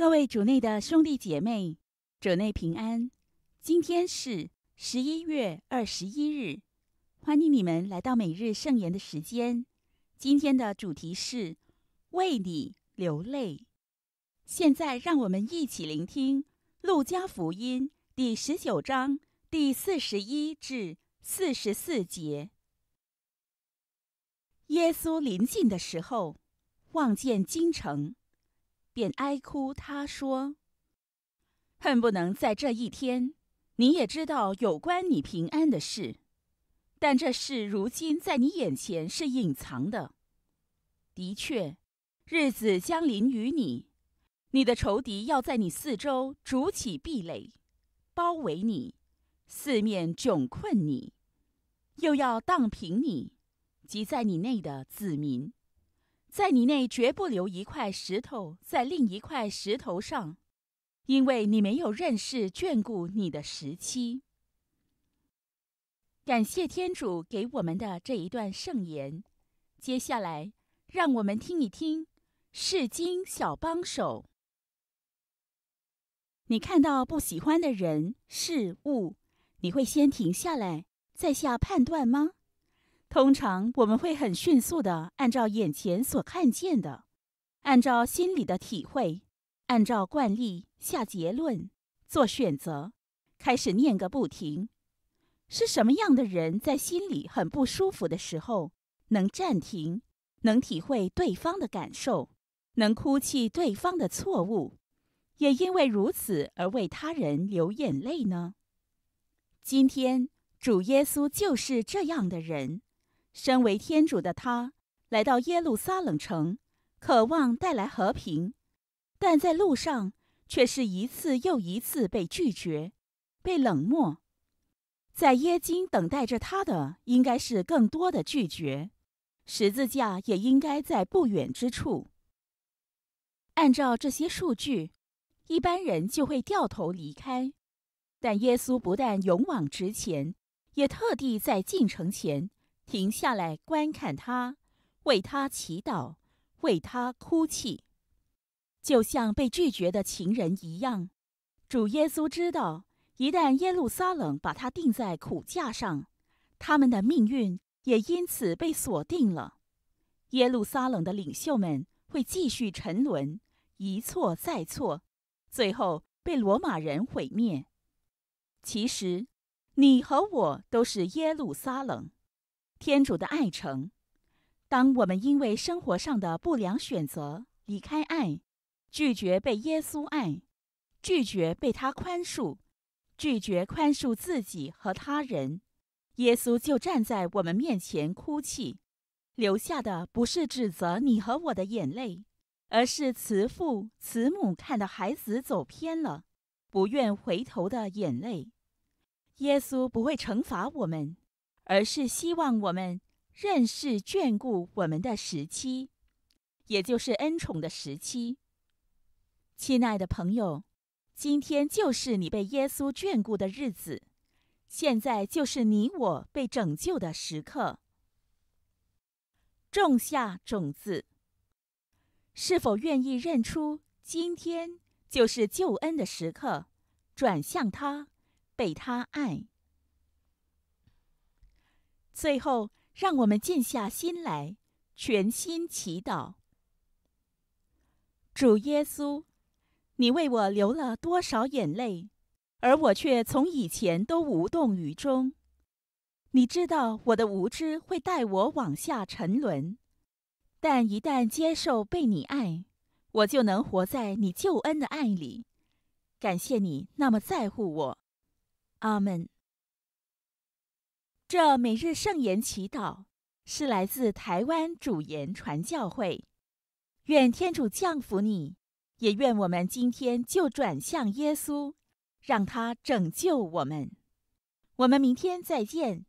各位主内的兄弟姐妹，主内平安。今天是十一月二十一日，欢迎你们来到每日圣言的时间。今天的主题是为你流泪。现在让我们一起聆听《路加福音》第十九章第四十一至四十四节。耶稣临近的时候，望见京城。便哀哭，他说：“恨不能在这一天，你也知道有关你平安的事。但这事如今在你眼前是隐藏的。的确，日子将临于你，你的仇敌要在你四周筑起壁垒，包围你，四面窘困你，又要荡平你，及在你内的子民。”在你内绝不留一块石头在另一块石头上，因为你没有认识眷顾你的时期。感谢天主给我们的这一段圣言。接下来，让我们听一听《释经小帮手》。你看到不喜欢的人、事物，你会先停下来再下判断吗？通常我们会很迅速地按照眼前所看见的，按照心里的体会，按照惯例下结论、做选择，开始念个不停。是什么样的人在心里很不舒服的时候，能暂停，能体会对方的感受，能哭泣对方的错误，也因为如此而为他人流眼泪呢？今天主耶稣就是这样的人。身为天主的他来到耶路撒冷城，渴望带来和平，但在路上却是一次又一次被拒绝，被冷漠。在耶京等待着他的应该是更多的拒绝，十字架也应该在不远之处。按照这些数据，一般人就会掉头离开，但耶稣不但勇往直前，也特地在进城前。停下来观看他，为他祈祷，为他哭泣，就像被拒绝的情人一样。主耶稣知道，一旦耶路撒冷把他钉在苦架上，他们的命运也因此被锁定了。耶路撒冷的领袖们会继续沉沦，一错再错，最后被罗马人毁灭。其实，你和我都是耶路撒冷。天主的爱城，当我们因为生活上的不良选择离开爱，拒绝被耶稣爱，拒绝被他宽恕，拒绝宽恕自己和他人，耶稣就站在我们面前哭泣，留下的不是指责你和我的眼泪，而是慈父慈母看到孩子走偏了，不愿回头的眼泪。耶稣不会惩罚我们。而是希望我们认识眷顾我们的时期，也就是恩宠的时期。亲爱的朋友，今天就是你被耶稣眷顾的日子，现在就是你我被拯救的时刻。种下种子，是否愿意认出今天就是救恩的时刻？转向他，被他爱。最后，让我们静下心来，全心祈祷。主耶稣，你为我流了多少眼泪，而我却从以前都无动于衷。你知道我的无知会带我往下沉沦，但一旦接受被你爱，我就能活在你救恩的爱里。感谢你那么在乎我，阿门。这每日圣言祈祷是来自台湾主言传教会，愿天主降福你，也愿我们今天就转向耶稣，让他拯救我们。我们明天再见。